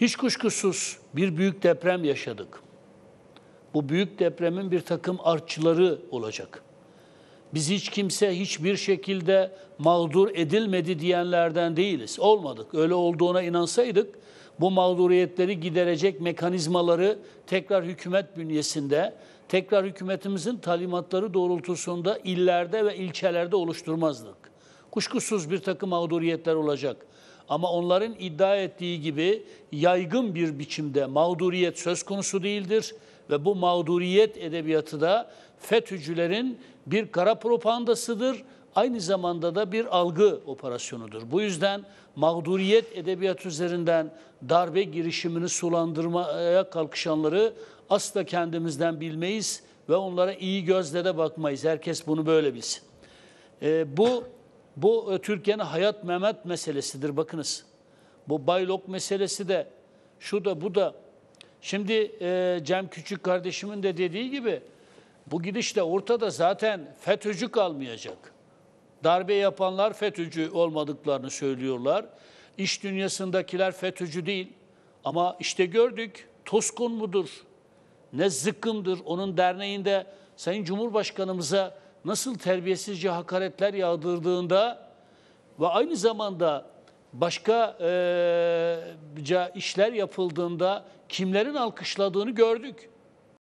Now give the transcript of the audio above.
Hiç kuşkusuz bir büyük deprem yaşadık. Bu büyük depremin bir takım artçıları olacak. Biz hiç kimse hiçbir şekilde mağdur edilmedi diyenlerden değiliz. Olmadık. Öyle olduğuna inansaydık bu mağduriyetleri giderecek mekanizmaları tekrar hükümet bünyesinde, tekrar hükümetimizin talimatları doğrultusunda illerde ve ilçelerde oluşturmazdık. Kuşkusuz bir takım mağduriyetler olacak. Ama onların iddia ettiği gibi yaygın bir biçimde mağduriyet söz konusu değildir. Ve bu mağduriyet edebiyatı da FETÖ'cülerin bir kara propagandasıdır. Aynı zamanda da bir algı operasyonudur. Bu yüzden mağduriyet edebiyatı üzerinden darbe girişimini sulandırmaya kalkışanları asla kendimizden bilmeyiz ve onlara iyi gözle de bakmayız. Herkes bunu böyle bilsin. E, bu bu e, Türkiye'nin hayat memet meselesidir bakınız. Bu baylok meselesi de şu da bu da. Şimdi e, Cem Küçük kardeşimin de dediği gibi bu gidişle ortada zaten FETÖ'cü kalmayacak. Darbe yapanlar FETÖ'cü olmadıklarını söylüyorlar. İş dünyasındakiler FETÖ'cü değil. Ama işte gördük Toskun mudur? Ne zıkkımdır? Onun derneğinde Sayın Cumhurbaşkanımıza nasıl terbiyesizce hakaretler yağdırdığında ve aynı zamanda başka e, işler yapıldığında kimlerin alkışladığını gördük.